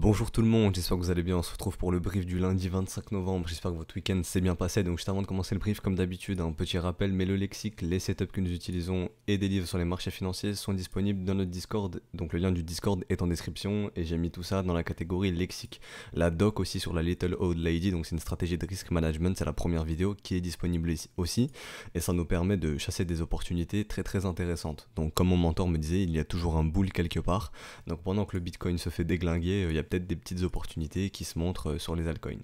Bonjour tout le monde, j'espère que vous allez bien, on se retrouve pour le brief du lundi 25 novembre, j'espère que votre week-end s'est bien passé, donc juste avant de commencer le brief comme d'habitude, un petit rappel, mais le lexique, les setups que nous utilisons et des livres sur les marchés financiers sont disponibles dans notre Discord, donc le lien du Discord est en description et j'ai mis tout ça dans la catégorie lexique. La doc aussi sur la Little Old Lady, donc c'est une stratégie de risk management, c'est la première vidéo qui est disponible ici aussi et ça nous permet de chasser des opportunités très très intéressantes. Donc comme mon mentor me disait, il y a toujours un boule quelque part, donc pendant que le Bitcoin se fait déglinguer, euh, il y a peut des petites opportunités qui se montrent euh, sur les altcoins.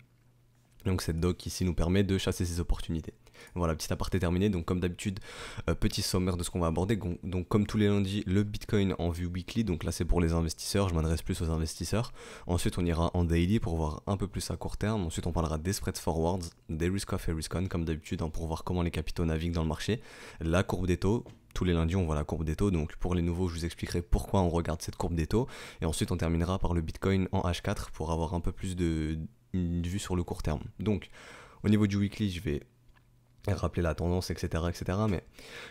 Donc cette doc ici nous permet de chasser ces opportunités. Voilà, petit aparté terminé. Donc comme d'habitude, euh, petit sommaire de ce qu'on va aborder. Donc comme tous les lundis, le Bitcoin en vue weekly. Donc là c'est pour les investisseurs, je m'adresse plus aux investisseurs. Ensuite on ira en daily pour voir un peu plus à court terme. Ensuite on parlera des spreads forwards, des risk off et risk on comme d'habitude hein, pour voir comment les capitaux naviguent dans le marché. La courbe des taux, tous les lundis, on voit la courbe des taux. Donc pour les nouveaux, je vous expliquerai pourquoi on regarde cette courbe des taux. Et ensuite, on terminera par le Bitcoin en H4 pour avoir un peu plus de, vue sur le court terme. Donc au niveau du weekly, je vais rappeler la tendance, etc. etc. Mais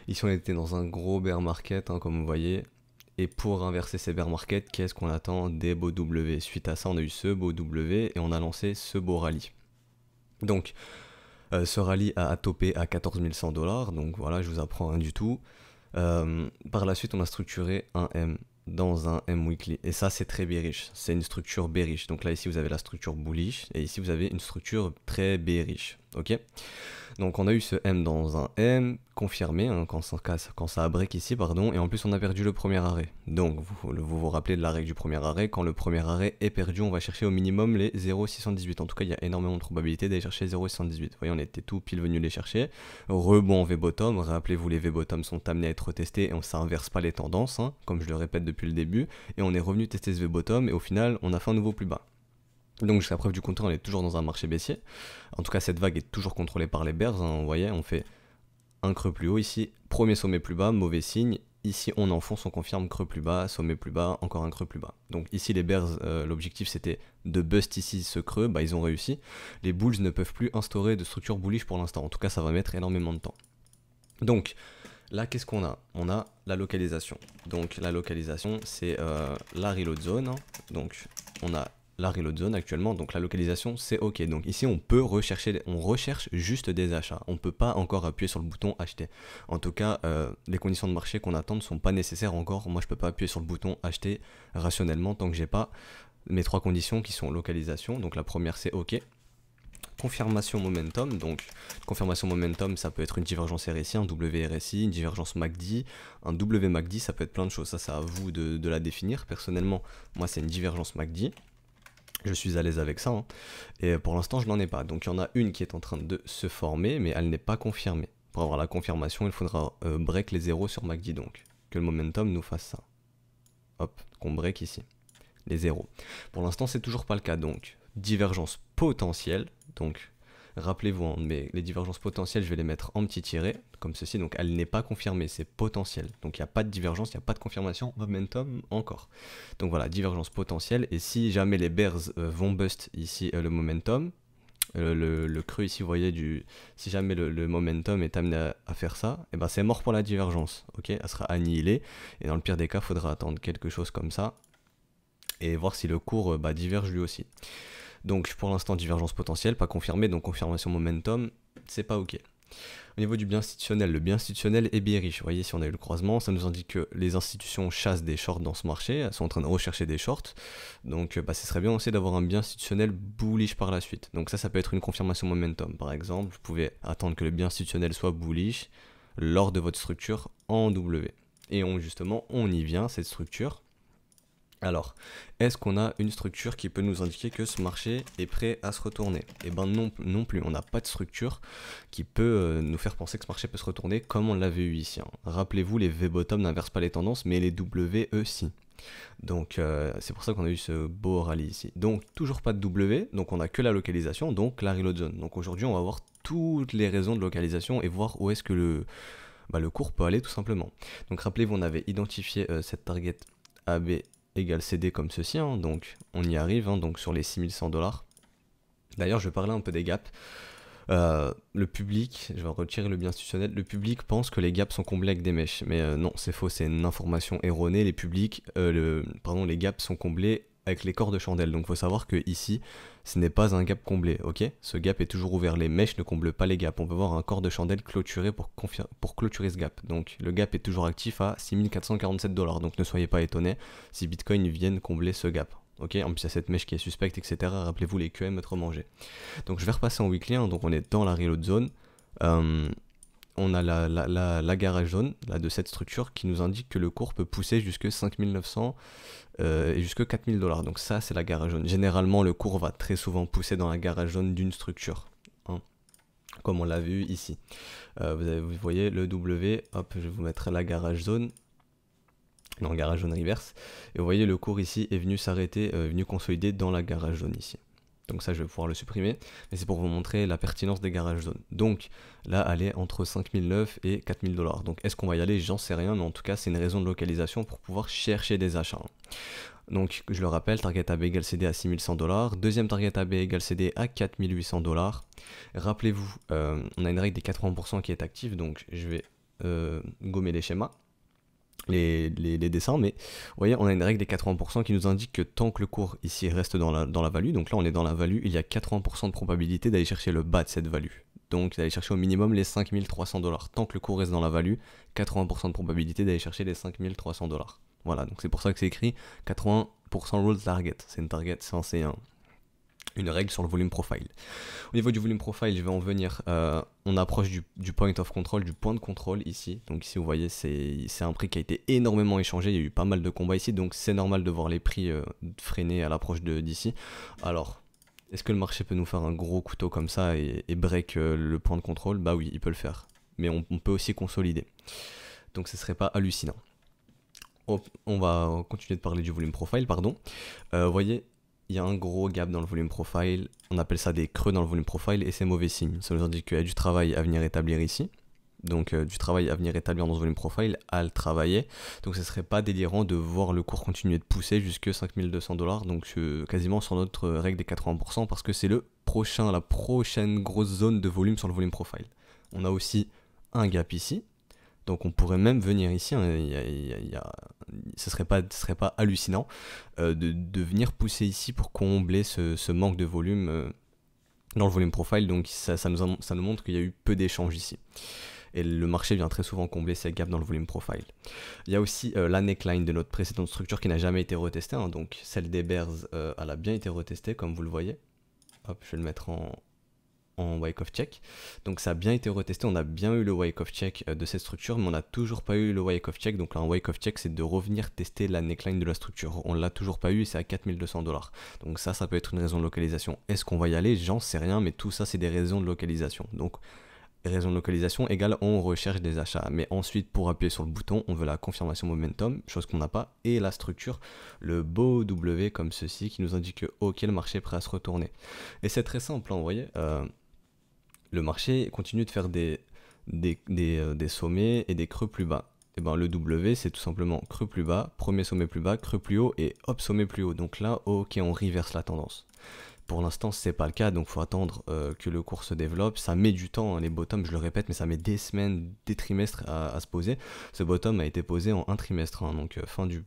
ici, on était dans un gros bear market, hein, comme vous voyez. Et pour inverser ces bear markets, qu'est-ce qu'on attend des beaux W Suite à ça, on a eu ce beau W et on a lancé ce beau rallye. Donc, euh, ce rallye a topé à 14 100 dollars, donc voilà, je vous apprends rien du tout. Euh, par la suite, on a structuré un M dans un M weekly. Et ça, c'est très bearish. C'est une structure bearish. Donc là, ici, vous avez la structure bullish. Et ici, vous avez une structure très bearish ok donc on a eu ce M dans un M confirmé hein, quand, ça, quand ça a break ici, pardon, et en plus on a perdu le premier arrêt. Donc vous, vous, rappelez de la règle du premier arrêt, quand le premier arrêt est perdu, on va chercher au minimum les 0,618. En tout cas, il y a énormément de probabilités d'aller chercher 0,618. Vous voyez, on était tout pile venu les chercher. Rebond V-bottom, rappelez-vous, les V-bottom sont amenés à être testés et on s'inverse pas les tendances, hein, comme je le répète depuis le début, et on est revenu tester ce V-bottom et au final on a fait un nouveau plus bas. Donc jusqu'à preuve du contraire, on est toujours dans un marché baissier. En tout cas, cette vague est toujours contrôlée par les bears. Hein, vous voyez, on fait un creux plus haut ici, premier sommet plus bas, mauvais signe. Ici, on enfonce, on confirme creux plus bas, sommet plus bas, encore un creux plus bas. Donc ici, les bears, euh, l'objectif c'était de bust ici ce creux, bah ils ont réussi. Les bulls ne peuvent plus instaurer de structure bullish pour l'instant. En tout cas, ça va mettre énormément de temps. Donc là, qu'est-ce qu'on a On a la localisation. Donc la localisation, c'est euh, la reload zone. Hein. Donc on a la reload zone actuellement, donc la localisation, c'est OK. Donc ici, on peut rechercher, on recherche juste des achats. On ne peut pas encore appuyer sur le bouton acheter. En tout cas, euh, les conditions de marché qu'on attendent ne sont pas nécessaires encore. Moi, je peux pas appuyer sur le bouton acheter rationnellement tant que j'ai pas mes trois conditions qui sont localisation. Donc la première, c'est OK. Confirmation momentum, donc confirmation momentum, ça peut être une divergence RSI, un WRSI, une divergence MACD, un WMACD, ça peut être plein de choses, ça c'est à vous de, de la définir. Personnellement, moi c'est une divergence MACD, je suis à l'aise avec ça. Hein. Et pour l'instant, je n'en ai pas. Donc il y en a une qui est en train de se former, mais elle n'est pas confirmée. Pour avoir la confirmation, il faudra euh, break les zéros sur MACD donc. Que le momentum nous fasse ça. Hop, qu'on break ici. Les zéros. Pour l'instant, c'est toujours pas le cas. Donc, divergence potentielle. Donc, Rappelez-vous, hein, mais les divergences potentielles, je vais les mettre en petit tiré, comme ceci, donc elle n'est pas confirmée, c'est potentiel. Donc il n'y a pas de divergence, il n'y a pas de confirmation, momentum encore. Donc voilà, divergence potentielle, et si jamais les bears euh, vont bust ici euh, le momentum, euh, le, cru creux ici, vous voyez, du, si jamais le, momentum est amené à, faire ça, et eh ben c'est mort pour la divergence, ok Elle sera annihilée, et dans le pire des cas, faudra attendre quelque chose comme ça, et voir si le cours bah, diverge lui aussi. Donc pour l'instant, divergence potentielle, pas confirmée, donc confirmation momentum, c'est pas ok. Au niveau du bien institutionnel, le bien institutionnel est bien riche. Vous voyez, si on a eu le croisement, ça nous indique que les institutions chassent des shorts dans ce marché, elles sont en train de rechercher des shorts. Donc, euh, bah, ce serait bien aussi d'avoir un bien institutionnel bullish par la suite. Donc, ça, ça peut être une confirmation momentum. Par exemple, vous pouvez attendre que le bien institutionnel soit bullish lors de votre structure en W. Et on, justement, on y vient, cette structure, alors, est-ce qu'on a une structure qui peut nous indiquer que ce marché est prêt à se retourner Eh ben non, non plus, on n'a pas de structure qui peut euh, nous faire penser que ce marché peut se retourner comme on l'avait eu ici. Hein. Rappelez-vous, les V-bottom n'inversent pas les tendances, mais les W, eux, si. Donc euh, c'est pour ça qu'on a eu ce beau rallye ici. Donc toujours pas de W, donc on n'a que la localisation, donc la reload zone. Donc aujourd'hui on va voir toutes les raisons de localisation et voir où est-ce que le, bah, cours peut aller tout simplement. Donc rappelez-vous on avait identifié euh, cette target AB égal CD comme ceci, hein, donc on y arrive, hein, donc sur les 6100 dollars. D'ailleurs, je parlais un peu des gaps. Euh, le public, je vais retirer le bien institutionnel, le public pense que les gaps sont comblés avec des mèches, mais euh, non, c'est faux, c'est une information erronée. Les publics, euh, pardon, les gaps sont comblés avec les corps de chandelle. Donc faut savoir que ici, ce n'est pas un gap comblé, ok Ce gap est toujours ouvert, les mèches ne comblent pas les gaps. On peut voir un corps de chandelle clôturé pour, pour clôturer ce gap. Donc le gap est toujours actif à 6447 dollars. Donc ne soyez pas étonnés si Bitcoin vienne combler ce gap. Ok, en plus il cette mèche qui est suspecte, etc. Rappelez-vous les QM être mangés. Donc je vais repasser en weekly, donc on est dans la reload zone. Euh, on a la, la, garage jaune là, de cette structure qui nous indique que le cours peut pousser jusque 5900 euh, et jusque 4000 dollars. Donc ça, c'est la garage jaune. Généralement, le cours va très souvent pousser dans la garage jaune d'une structure, hein, comme on l'a vu ici. Euh, vous, voyez le W, hop, je vous mettrai la garage zone. Dans garage jaune inverse. Et vous voyez, le cours ici est venu s'arrêter, euh, venu consolider dans la garage jaune ici. Donc ça, je vais pouvoir le supprimer. Mais c'est pour vous montrer la pertinence des garages zones. Donc là, elle est entre 5009 et 4000 dollars. Donc est-ce qu'on va y aller J'en sais rien, mais en tout cas, c'est une raison de localisation pour pouvoir chercher des achats. Hein. Donc je le rappelle, target AB égale CD à 6100 dollars, deuxième target AB égale CD à 4800 dollars. Rappelez-vous, euh, on a une règle des 80% qui est active, donc je vais euh, gommer les schémas les, dessins, mais vous voyez, on a une règle des 80% qui nous indique que tant que le cours ici reste dans la, dans la value, donc là on est dans la value, il y a 80% de probabilité d'aller chercher le bas de cette value. Donc d'aller chercher au minimum les 5300 dollars. Tant que le cours reste dans la value, 80% de probabilité d'aller chercher les 5300 dollars. Voilà, donc c'est pour ça que c'est écrit 80% rules target. C'est une target, c'est un, une règle sur le volume profile. Au niveau du volume profile, je vais en venir. Euh, on approche du, point of control, du point de contrôle ici. Donc ici, vous voyez, c'est un prix qui a été énormément échangé. Il y a eu pas mal de combats ici, donc c'est normal de voir les prix euh, freiner à l'approche d'ici. Alors, est-ce que le marché peut nous faire un gros couteau comme ça et, break euh, le point de contrôle Bah oui, il peut le faire. Mais on, peut aussi consolider. Donc ce serait pas hallucinant on va continuer de parler du volume profile, pardon. Vous voyez, il y a un gros gap dans le volume profile. On appelle ça des creux dans le volume profile et c'est mauvais signe. Ça nous indique qu'il y a du travail à venir établir ici. Donc euh, du travail à venir établir dans ce volume profile à le travailler. Donc ce serait pas délirant de voir le cours continuer de pousser jusque 5200 dollars, donc quasiment sur notre euh, règle des 80% parce que c'est le prochain, la prochaine grosse zone de volume sur le volume profile. On a aussi un gap ici, donc on pourrait même venir ici, ce ne serait pas, hallucinant euh, de, venir pousser ici pour combler ce, manque de volume euh, dans le volume profile, donc ça, nous, montre qu'il y a eu peu d'échanges ici. Et le marché vient très souvent combler cette gap dans le volume profile. Il y a aussi euh, la neckline de notre précédente structure qui n'a jamais été retestée, hein. donc celle des Bears, elle a bien été retestée comme vous le voyez. Hop, je vais le mettre en, en wake of check. Donc ça a bien été retesté, on a bien eu le wake of check euh, de cette structure, mais on n'a toujours pas eu le wake of check. Donc là, un wake of check, c'est de revenir tester la neckline de la structure. On l'a toujours pas eu et c'est à 4200 dollars. Donc ça, ça peut être une raison de localisation. Est-ce qu'on va y aller J'en sais rien, mais tout ça, c'est des raisons de localisation. Donc raison de localisation égale on recherche des achats. Mais ensuite, pour appuyer sur le bouton, on veut la confirmation momentum, chose qu'on n'a pas, et la structure, le beau W comme ceci qui nous indique que ok, le marché est prêt à se retourner. Et c'est très simple, hein, vous voyez. Euh, le marché continue de faire des, des, des euh, sommets et des creux plus bas. Et eh ben, le W, c'est tout simplement creux plus bas, premier sommet plus bas, creux plus haut et hop, sommet plus haut. Donc là, ok, on reverse la tendance. Pour l'instant, c'est pas le cas, donc il faut attendre euh, que le cours se développe. Ça met du temps, hein, les bottoms, je le répète, mais ça met des semaines, des trimestres à, se poser. Ce bottom a été posé en un trimestre, hein, donc euh, fin du,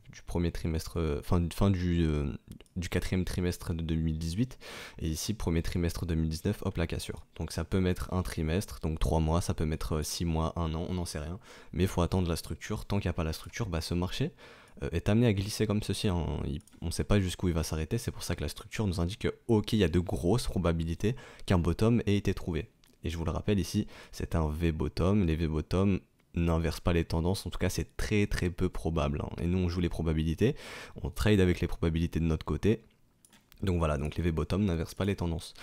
trimestre, euh, fin, du, quatrième trimestre de 2018, et ici premier trimestre 2019, hop la cassure. Donc ça peut mettre un trimestre, donc trois mois, ça peut mettre six mois, un an, on n'en sait rien, mais il faut attendre la structure. Tant qu'il n'y a pas la structure, bah ce marché euh, est amené à glisser comme ceci. Hein. on ne sait pas jusqu'où il va s'arrêter, c'est pour ça que la structure nous indique que, ok, il y a de grosses probabilités qu'un bottom ait été trouvé. Et je vous le rappelle ici, c'est un V-bottom. Les V-bottom n'inversent pas les tendances, en tout cas c'est très très peu probable. Hein. Et nous on joue les probabilités, on trade avec les probabilités de notre côté, donc voilà, donc les V-bottom n'inversent pas les tendances.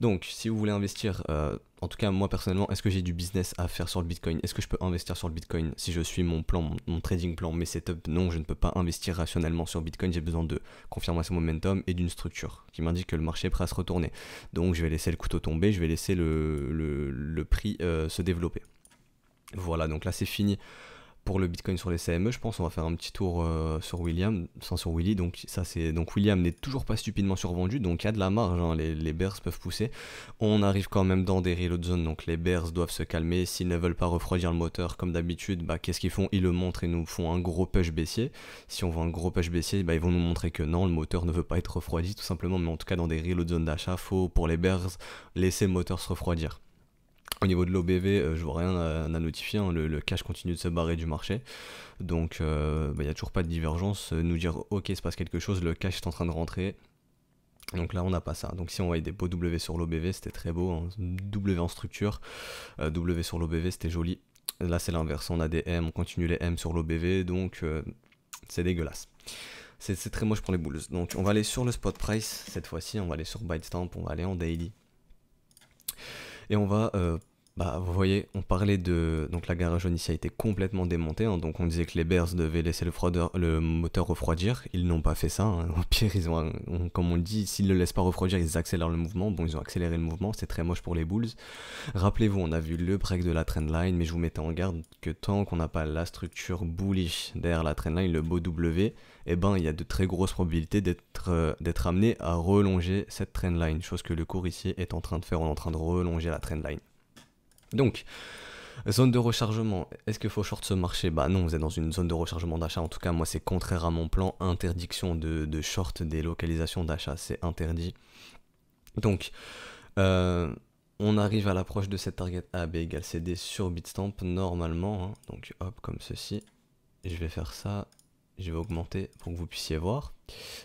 Donc si vous voulez investir, euh, en tout cas moi personnellement, est-ce que j'ai du business à faire sur le Bitcoin Est-ce que je peux investir sur le Bitcoin Si je suis mon plan, mon, trading plan, mes setups, non, je ne peux pas investir rationnellement sur Bitcoin, j'ai besoin de confirmation momentum et d'une structure qui m'indique que le marché est prêt à se retourner. Donc je vais laisser le couteau tomber, je vais laisser le, le, prix euh, se développer. Voilà, donc là c'est fini pour le Bitcoin sur les CME, je pense on va faire un petit tour euh, sur William, sans sur Willy. Donc ça c'est donc William n'est toujours pas stupidement survendu, donc il y a de la marge. Hein, les, bears peuvent pousser. On arrive quand même dans des reload zones, donc les bears doivent se calmer. S'ils ne veulent pas refroidir le moteur comme d'habitude, bah qu'est-ce qu'ils font Ils le montrent et nous font un gros push baissier. Si on voit un gros push baissier, bah, ils vont nous montrer que non, le moteur ne veut pas être refroidi tout simplement. Mais en tout cas dans des reload zones d'achat, faut pour les bears laisser le moteur se refroidir. Au niveau de l'OBV, euh, je vois rien à, notifier, hein. le, cash continue de se barrer du marché, donc il euh, n'y bah, a toujours pas de divergence, euh, nous dire ok il se passe quelque chose, le cash est en train de rentrer, donc là on n'a pas ça, donc si on voyait des beaux W sur l'OBV c'était très beau, hein. W en structure, W sur l'OBV c'était joli, là c'est l'inverse, on a des M, on continue les M sur l'OBV, donc c'est dégueulasse. C'est très moche pour les boules. Donc on va aller sur le spot price cette fois-ci, on va aller sur ByteStamp, on va aller en daily et on va euh, bah, vous voyez, on parlait de. Donc, la garage jaune ici a été complètement démontée. Hein. donc, on disait que les Bears devaient laisser le, moteur refroidir. Ils n'ont pas fait ça. Hein. Au pire, ils ont. comme on dit, s'ils ne le laissent pas refroidir, ils accélèrent le mouvement. Bon, ils ont accéléré le mouvement. C'est très moche pour les Bulls. Rappelez-vous, on a vu le break de la trendline. Mais je vous mettais en garde que tant qu'on n'a pas la structure bullish derrière la trendline, le beau W, eh ben, il y a de très grosses probabilités d'être euh, amené à relonger cette trendline. Chose que le cours ici est en train de faire. On est en train de relonger la trendline. Donc, Zone de rechargement, est-ce qu'il faut short ce marché Bah non, vous êtes dans une zone de rechargement d'achat. En tout cas, moi, c'est contraire à mon plan. Interdiction de, short des localisations d'achat, c'est interdit. Donc, euh, on arrive à l'approche de cette target AB égale CD sur Bitstamp normalement. Hein. Donc, hop, comme ceci. je vais faire ça je vais augmenter pour que vous puissiez voir.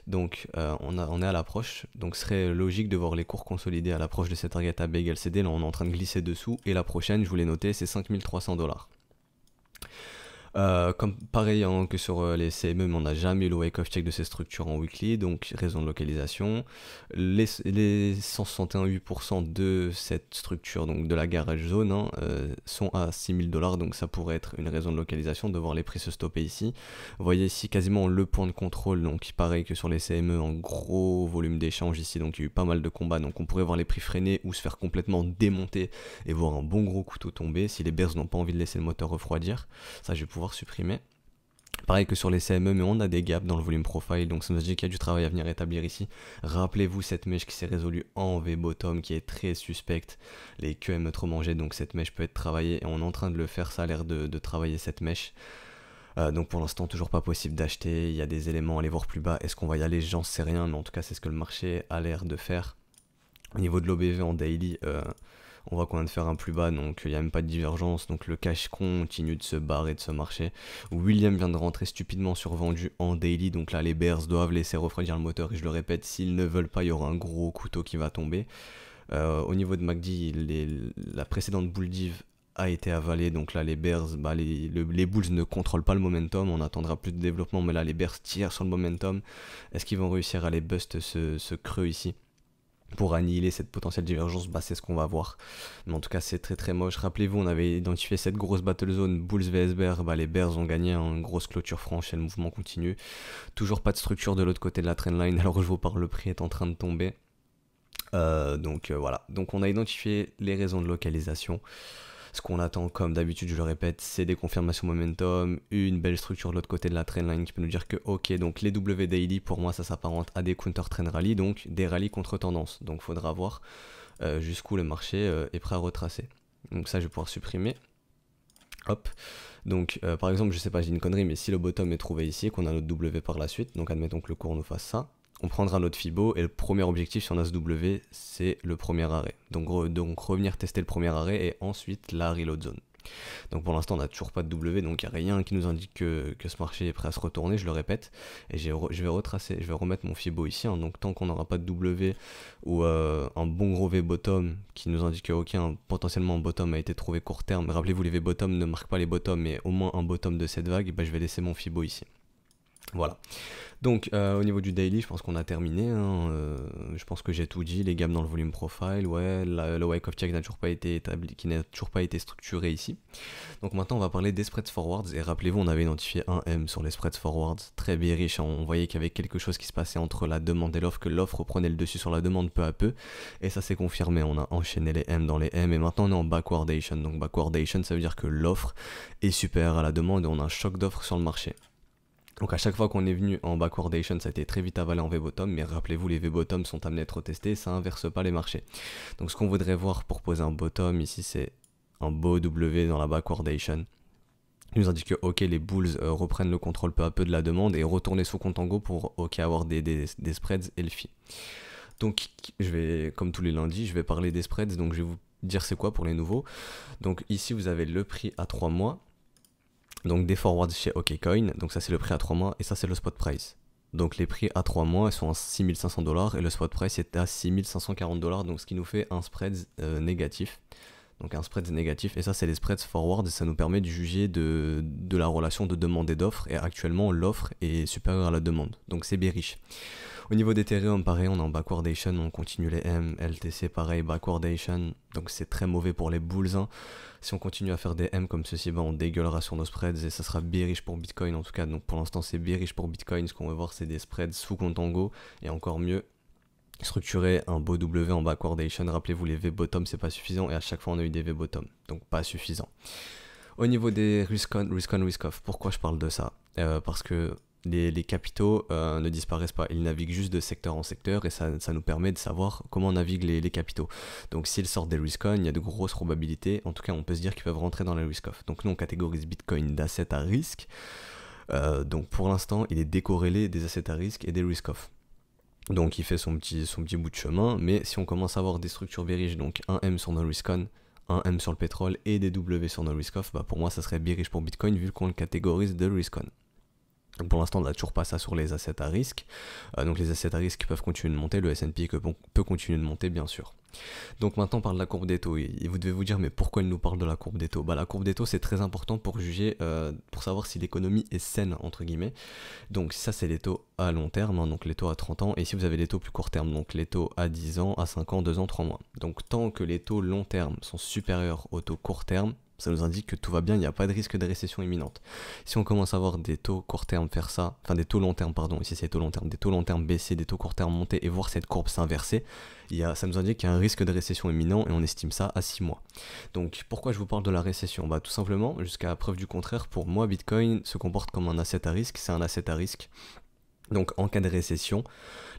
Donc euh, on, est à l'approche, donc serait logique de voir les cours consolidés à l'approche de cette target à B égale CD, là on est en train de glisser dessous, et la prochaine, je vous l'ai noté, c'est 5300 dollars. Euh, comme pareil hein, que sur euh, les CME, on n'a jamais eu le wake-off check de ces structures en weekly, donc raison de localisation. Les, les 161,8% de cette structure, donc de la garage zone, hein, euh, sont à 6000 dollars, donc ça pourrait être une raison de localisation de voir les prix se stopper ici. Vous voyez ici quasiment le point de contrôle, donc pareil que sur les CME, en gros volume d'échange ici, donc il y a eu pas mal de combats, donc on pourrait voir les prix freiner ou se faire complètement démonter et voir un bon gros couteau tomber si les bears n'ont pas envie de laisser le moteur refroidir. Ça, je supprimer. Pareil que sur les CME, mais on a des gaps dans le volume profile, donc ça nous dit qu'il y a du travail à venir établir ici. Rappelez-vous cette mèche qui s'est résolue en V-bottom, qui est très suspecte. Les QM trop mangés, donc cette mèche peut être travaillée, et on est en train de le faire, ça a l'air de, travailler cette mèche. Euh, donc pour l'instant, toujours pas possible d'acheter. Il y a des éléments à aller voir plus bas. Est-ce qu'on va y aller J'en sais rien, mais en tout cas, c'est ce que le marché a l'air de faire. Au niveau de l'OBV en daily, euh, on voit qu'on vient de faire un plus bas, donc il n'y a même pas de divergence. Donc le cash continue de se barrer, de se marcher. William vient de rentrer stupidement sur vendu en daily. Donc là, les Bears doivent laisser refroidir le moteur. Et je le répète, s'ils ne veulent pas, il y aura un gros couteau qui va tomber. Euh, au niveau de MACD, la précédente bull div a été avalée, Donc là, les Bears, bah, les, Bulls ne contrôlent pas le momentum. On attendra plus de développement, mais là, les Bears tirent sur le momentum. Est-ce qu'ils vont réussir à les bust ce creux ici pour annihiler cette potentielle divergence, bah, c'est ce qu'on va voir. Mais en tout cas, c'est très très moche. Rappelez-vous, on avait identifié cette grosse battle zone Bulls vs Bears. Bah, les Bears ont gagné en hein. grosse clôture franche et le mouvement continue. Toujours pas de structure de l'autre côté de la trendline, alors je vous parle, le prix est en train de tomber. Euh, donc euh, voilà. Donc on a identifié les raisons de localisation ce qu'on attend, comme d'habitude, je le répète, c'est des confirmations momentum, une belle structure de l'autre côté de la line qui peut nous dire que, ok, donc les W daily, pour moi, ça s'apparente à des counter trend rally, donc des rallyes contre tendance. Donc, faudra voir euh, jusqu'où le marché euh, est prêt à retracer. Donc, ça, je vais pouvoir supprimer. Hop. Donc, euh, par exemple, je sais pas, j'ai une connerie, mais si le bottom est trouvé ici, qu'on a notre W par la suite, donc admettons que le cours nous fasse ça, on prendra notre FIBO et le premier objectif sur ce W, c'est le premier arrêt. Donc, revenir tester le premier arrêt et ensuite la reload zone. Donc pour l'instant, on n'a toujours pas de W, donc il n'y a rien qui nous indique que, ce marché est prêt à se retourner, je le répète. Et je vais retracer, je vais remettre mon FIBO ici. Hein. donc tant qu'on n'aura pas de W ou euh, un bon gros V-bottom qui nous indique que, potentiellement un bottom a été trouvé court terme. Rappelez-vous, les V-bottom ne marquent pas les bottoms, mais au moins un bottom de cette vague, eh ben, je vais laisser mon FIBO ici. Voilà. Donc euh, au niveau du daily, je pense qu'on a terminé. Hein. Euh, je pense que j'ai tout dit. Les gammes dans le volume profile, ouais, le wake of check n'a toujours pas été établi, qui n'a toujours pas été structuré ici. Donc maintenant, on va parler des spreads forwards. Et rappelez-vous, on avait identifié un M sur les spreads forwards, très bien hein. riche, on voyait qu'il y avait quelque chose qui se passait entre la demande et l'offre, que l'offre prenait le dessus sur la demande peu à peu. Et ça s'est confirmé. On a enchaîné les M dans les M. Et maintenant, on est en backwardation. Donc backwardation, ça veut dire que l'offre est supérieure à la demande et on a un choc d'offre sur le marché. Donc à chaque fois qu'on est venu en backwardation, ça a été très vite avalé en V-bottom, mais rappelez-vous, les V-bottom sont amenés à être testés, ça inverse pas les marchés. Donc ce qu'on voudrait voir pour poser un bottom ici, c'est un beau W dans la backwardation. Il nous indique que ok les bulls euh, reprennent le contrôle peu à peu de la demande et retourner sous compte en go pour ok avoir des, spreads et Donc je vais, comme tous les lundis, je vais parler des spreads, donc je vais vous dire c'est quoi pour les nouveaux. Donc ici vous avez le prix à 3 mois, donc des forwards chez OKCoin, donc ça c'est le prix à 3 mois et ça c'est le spot price. Donc les prix à 3 mois sont à 6500 dollars et le spot price est à 6540 dollars, donc ce qui nous fait un spread euh, négatif. Donc un spread négatif, et ça c'est les spreads forwards, et ça nous permet de juger de, de la relation de demande et d'offre, et actuellement l'offre est supérieure à la demande, donc c'est bearish. Au niveau d'Ethereum, pareil, on est en backwardation, on continue les M, LTC, pareil, backwardation, donc c'est très mauvais pour les bulls. Hein. Si on continue à faire des M comme ceci, ben on dégueulera sur nos spreads et ça sera bearish pour Bitcoin en tout cas. Donc pour l'instant, c'est bearish pour Bitcoin. Ce qu'on va voir, c'est des spreads sous contango et encore mieux, structurer un beau W en backwardation. Rappelez-vous, les V-bottom, c'est pas suffisant et à chaque fois, on a eu des V-bottom, donc pas suffisant. Au niveau des on, risk off, pourquoi je parle de ça euh, Parce que les, capitaux euh, ne disparaissent pas. Ils naviguent juste de secteur en secteur et ça, ça nous permet de savoir comment naviguent les, capitaux. Donc s'ils sortent des risk il y a de grosses probabilités, en tout cas on peut se dire qu'ils peuvent rentrer dans les risk Donc nous on catégorise Bitcoin d'assets à risque. Euh, donc pour l'instant il est décorrélé des assets à risque et des risk-off. Donc il fait son petit, son petit bout de chemin, mais si on commence à avoir des structures riches, donc un M sur nos risk un M sur le pétrole et des W sur nos risk bah, pour moi ça serait riche pour Bitcoin vu qu'on le catégorise de risk pour l'instant, on n'a toujours pas ça sur les assets à risque. Euh, donc les assets à risque peuvent continuer de monter, le S&P peut continuer de monter, bien sûr. Donc maintenant, on parle de la courbe des taux. Et vous devez vous dire, mais pourquoi il nous parle de la courbe des taux bah, La courbe des taux, c'est très important pour juger, euh, pour savoir si l'économie est saine, entre guillemets. Donc ça, c'est les taux à long terme, hein, donc les taux à 30 ans. Et si vous avez les taux plus court terme, donc les taux à 10 ans, à 5 ans, 2 ans, 3 mois. Donc tant que les taux long terme sont supérieurs aux taux court terme, ça nous indique que tout va bien, il n'y a pas de risque de récession imminente. Si on commence à avoir des taux court terme faire ça, enfin des taux long terme, pardon, ici c'est taux long terme, des taux long terme baisser, des taux court terme monter et voir cette courbe s'inverser, ça nous indique qu'il y a un risque de récession imminent et on estime ça à 6 mois. Donc pourquoi je vous parle de la récession Bah tout simplement, jusqu'à preuve du contraire, pour moi Bitcoin se comporte comme un asset à risque, c'est un asset à risque donc en cas de récession,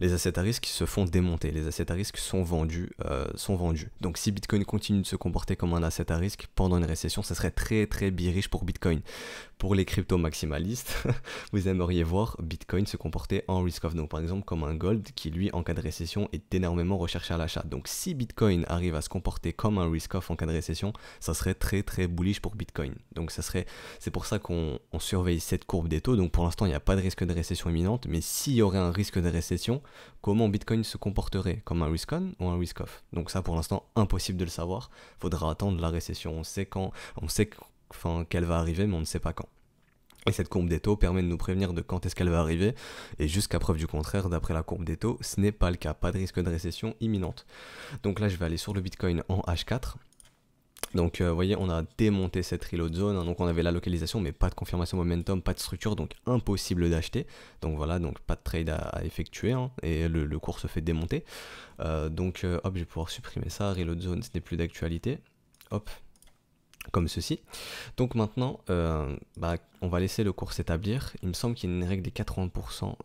les assets à risque se font démonter, les assets à risque sont vendus, euh, sont vendus. Donc si Bitcoin continue de se comporter comme un asset à risque pendant une récession, ça serait très très biriche pour Bitcoin. Pour les crypto maximalistes, vous aimeriez voir Bitcoin se comporter en risk off, donc par exemple comme un gold qui lui en cas de récession est énormément recherché à l'achat. Donc si Bitcoin arrive à se comporter comme un risk off en cas de récession, ça serait très très bullish pour Bitcoin. Donc ça serait, c'est pour ça qu'on surveille cette courbe des taux. Donc pour l'instant il n'y a pas de risque de récession imminente, mais s'il y aurait un risque de récession, comment Bitcoin se comporterait Comme un risk-on ou un risk-off Donc ça, pour l'instant, impossible de le savoir. Faudra attendre la récession. On sait quand, on sait enfin, qu'elle va arriver, mais on ne sait pas quand. Et cette courbe des taux permet de nous prévenir de quand est-ce qu'elle va arriver, et jusqu'à preuve du contraire, d'après la courbe des taux, ce n'est pas le cas, pas de risque de récession imminente. Donc là, je vais aller sur le Bitcoin en H4, donc, euh, vous voyez, on a démonté cette reload zone. Hein. donc, on avait la localisation, mais pas de confirmation momentum, pas de structure, donc impossible d'acheter. Donc, voilà, donc pas de trade à, effectuer. Hein. et le, cours se fait démonter. Euh, donc, euh, hop, je vais pouvoir supprimer ça. Reload zone, ce n'est plus d'actualité. Hop, comme ceci. Donc maintenant, bah, on va laisser le cours s'établir. Il me semble qu'il y a une règle des 80%.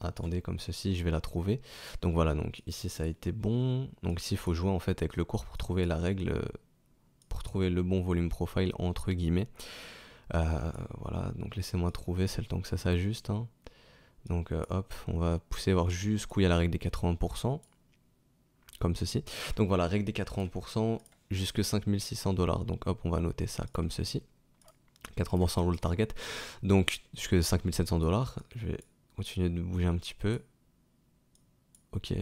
attendez, comme ceci, je vais la trouver. Donc voilà, donc ici ça a été bon. Donc ici il faut jouer en fait avec le cours pour trouver la règle le bon volume profile entre guillemets. Euh, voilà, donc laissez-moi trouver, c'est le temps que ça s'ajuste. Hein. Donc euh, hop, on va pousser voir jusqu'où il y a la règle des 80%, comme ceci. Donc voilà, règle des 80% jusque 5600 dollars. Donc hop, on va noter ça comme ceci. 80% le target, donc jusque 5700 dollars. Je vais continuer de bouger un petit peu. Ok,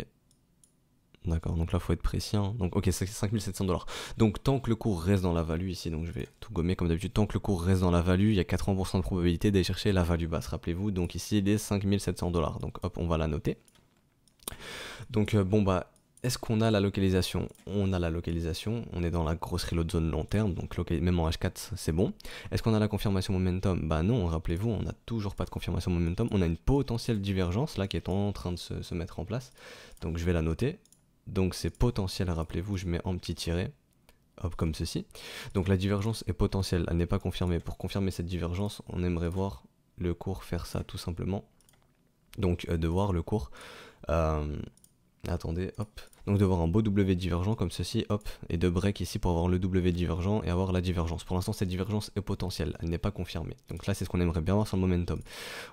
D'accord, donc là faut être précis. Hein. Donc ok, c'est 5700 dollars. Donc tant que le cours reste dans la value ici, donc je vais tout gommer comme d'habitude, tant que le cours reste dans la value, il y a 80% de probabilité d'aller chercher la value basse, rappelez-vous. Donc ici il est 5700 dollars. Donc hop, on va la noter. Donc euh, bon bah est-ce qu'on a la localisation On a la localisation, on est dans la grosse reload zone long terme, donc même en H4 c'est bon. Est-ce qu'on a la confirmation momentum Bah non, rappelez-vous, on n'a toujours pas de confirmation momentum, on a une potentielle divergence là qui est en train de se mettre en place, donc je vais la noter. Donc c'est potentiel, rappelez-vous, je mets en petit tiré, hop, comme ceci. Donc la divergence est potentielle, elle n'est pas confirmée. Pour confirmer cette divergence, on aimerait voir le cours faire ça tout simplement. Donc euh, de voir le cours euh, Attendez, hop. Donc de voir un beau W divergent comme ceci, hop, et de break ici pour avoir le W divergent et avoir la divergence. Pour l'instant, cette divergence est potentielle, elle n'est pas confirmée. Donc là, c'est ce qu'on aimerait bien voir sur le momentum.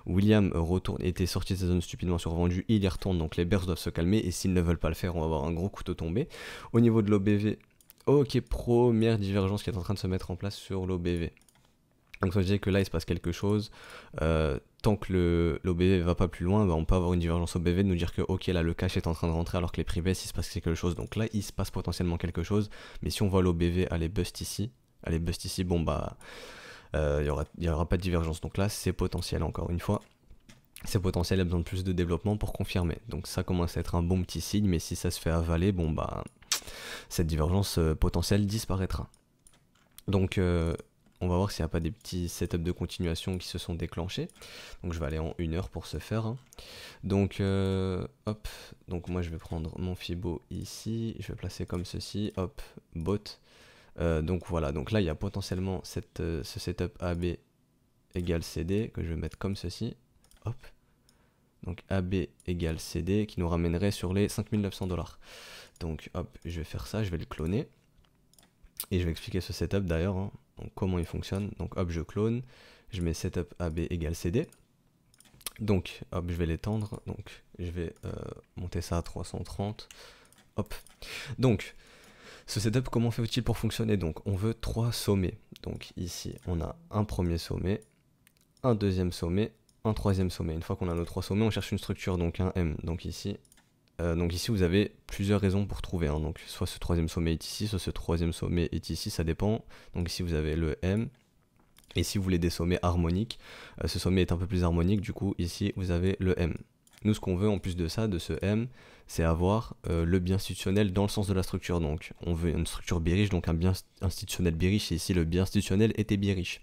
William retourne, était sorti de sa zone stupidement survendu, il y retourne, donc les Bears doivent se calmer, et s'ils ne veulent pas le faire, on va avoir un gros couteau tombé. Au niveau de l'OBV, ok, première divergence qui est en train de se mettre en place sur l'OBV. Donc ça veut dire que là, il se passe quelque chose. Euh, tant que l'OBV va pas plus loin, bah, on peut avoir une divergence OBV de nous dire que ok là le cash est en train de rentrer alors que les privés il se passe quelque chose. Donc là il se passe potentiellement quelque chose, mais si on voit l'OBV aller bust ici, aller bust ici, bon bah euh, il n'y aura, y aura pas de divergence. Donc là c'est potentiel encore une fois. C'est potentiel, il a besoin de plus de développement pour confirmer. Donc ça commence à être un bon petit signe, mais si ça se fait avaler, bon bah cette divergence euh, potentielle disparaîtra. Donc euh, on va voir s'il n'y a pas des petits setups de continuation qui se sont déclenchés. Donc je vais aller en une heure pour ce faire. Hein. Donc euh, hop, donc moi je vais prendre mon Fibo ici, je vais placer comme ceci, hop, bot. Euh, donc voilà, donc là il y a potentiellement cette, euh, ce setup AB égale CD que je vais mettre comme ceci, hop. Donc AB égale CD qui nous ramènerait sur les 5900 dollars. Donc hop, je vais faire ça, je vais le cloner. Et je vais expliquer ce setup d'ailleurs. Hein. Donc comment il fonctionne Donc hop, je clone, je mets setup AB égale CD. Donc hop, je vais l'étendre, donc je vais euh, monter ça à 330. Hop. Donc ce setup, comment fait-il pour fonctionner Donc on veut trois sommets. Donc ici, on a un premier sommet, un deuxième sommet, un troisième sommet. Une fois qu'on a nos trois sommets, on cherche une structure, donc un M. Donc ici, euh, donc ici vous avez plusieurs raisons pour trouver, hein. donc soit ce troisième sommet est ici, soit ce troisième sommet est ici, ça dépend. Donc ici vous avez le M, et si vous voulez des sommets harmoniques, euh, ce sommet est un peu plus harmonique, du coup ici vous avez le M. Nous ce qu'on veut en plus de ça, de ce M, c'est avoir euh, le bien institutionnel dans le sens de la structure. Donc, on veut une structure biriche, donc un bien institutionnel biriche. et ici le bien institutionnel était biriche.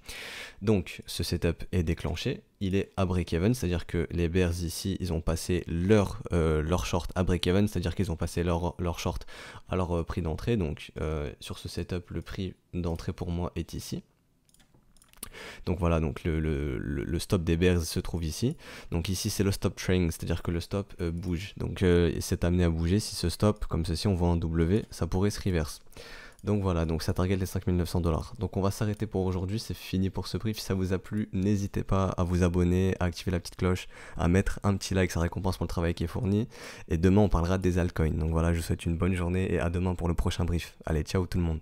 Donc, ce setup est déclenché, il est à break-even, c'est-à-dire que les bears ici, ils ont passé leur, euh, short à break-even, c'est-à-dire qu'ils ont passé leur, short à leur euh, prix d'entrée. Donc, sur ce setup, le prix d'entrée pour moi est ici. Donc voilà, donc le, stop des Bears se trouve ici. Donc ici c'est le stop train, c'est-à-dire que le stop euh, bouge. Donc euh, c'est amené à bouger si ce stop, comme ceci, on voit un W, ça pourrait se reverse. Donc voilà, donc ça target les 5900 dollars. Donc on va s'arrêter pour aujourd'hui, c'est fini pour ce brief, Si ça vous a plu, n'hésitez pas à vous abonner, à activer la petite cloche, à mettre un petit like, ça récompense pour le travail qui est fourni. Et demain on parlera des altcoins. Donc voilà, je vous souhaite une bonne journée et à demain pour le prochain brief. Allez, ciao tout le monde.